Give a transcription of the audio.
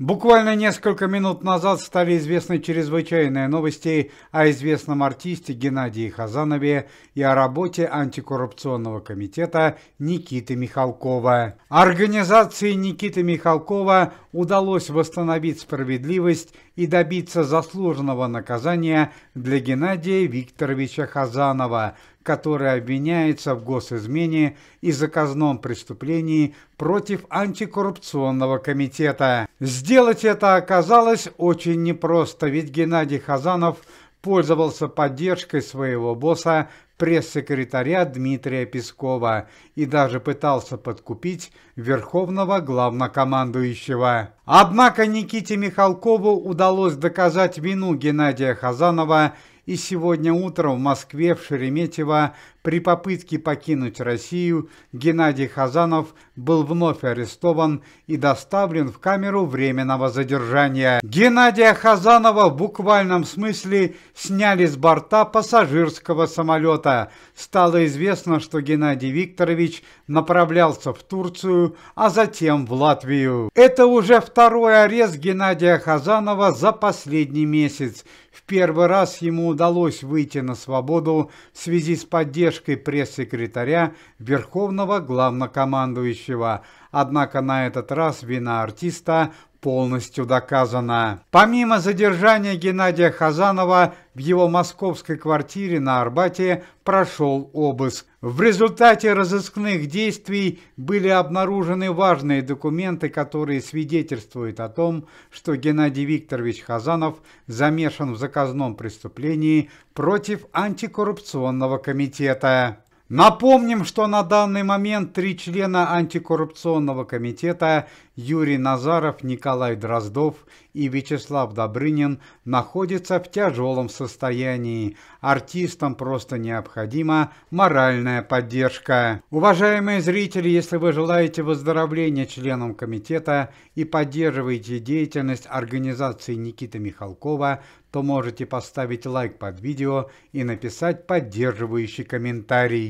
Буквально несколько минут назад стали известны чрезвычайные новости о известном артисте Геннадии Хазанове и о работе антикоррупционного комитета Никиты Михалкова. Организации Никиты Михалкова удалось восстановить справедливость и добиться заслуженного наказания для Геннадия Викторовича Хазанова, который обвиняется в госизмене и заказном преступлении против антикоррупционного комитета. Сделать это оказалось очень непросто, ведь Геннадий Хазанов пользовался поддержкой своего босса, пресс-секретаря Дмитрия Пескова, и даже пытался подкупить верховного главнокомандующего. Однако Никите Михалкову удалось доказать вину Геннадия Хазанова и сегодня утром в Москве в Шереметьево при попытке покинуть Россию Геннадий Хазанов был вновь арестован и доставлен в камеру временного задержания. Геннадия Хазанова в буквальном смысле сняли с борта пассажирского самолета. Стало известно, что Геннадий Викторович направлялся в Турцию, а затем в Латвию. Это уже второй арест Геннадия Хазанова за последний месяц. В первый раз ему удалось удалось выйти на свободу в связи с поддержкой пресс-секретаря Верховного главнокомандующего, однако на этот раз вина артиста полностью доказано. Помимо задержания Геннадия Хазанова, в его московской квартире на Арбате прошел обыск. В результате разыскных действий были обнаружены важные документы, которые свидетельствуют о том, что Геннадий Викторович Хазанов замешан в заказном преступлении против антикоррупционного комитета. Напомним, что на данный момент три члена антикоррупционного комитета Юрий Назаров, Николай Дроздов и Вячеслав Добрынин находятся в тяжелом состоянии. Артистам просто необходима моральная поддержка. Уважаемые зрители, если вы желаете выздоровления членам комитета и поддерживаете деятельность организации Никиты Михалкова, то можете поставить лайк под видео и написать поддерживающий комментарий.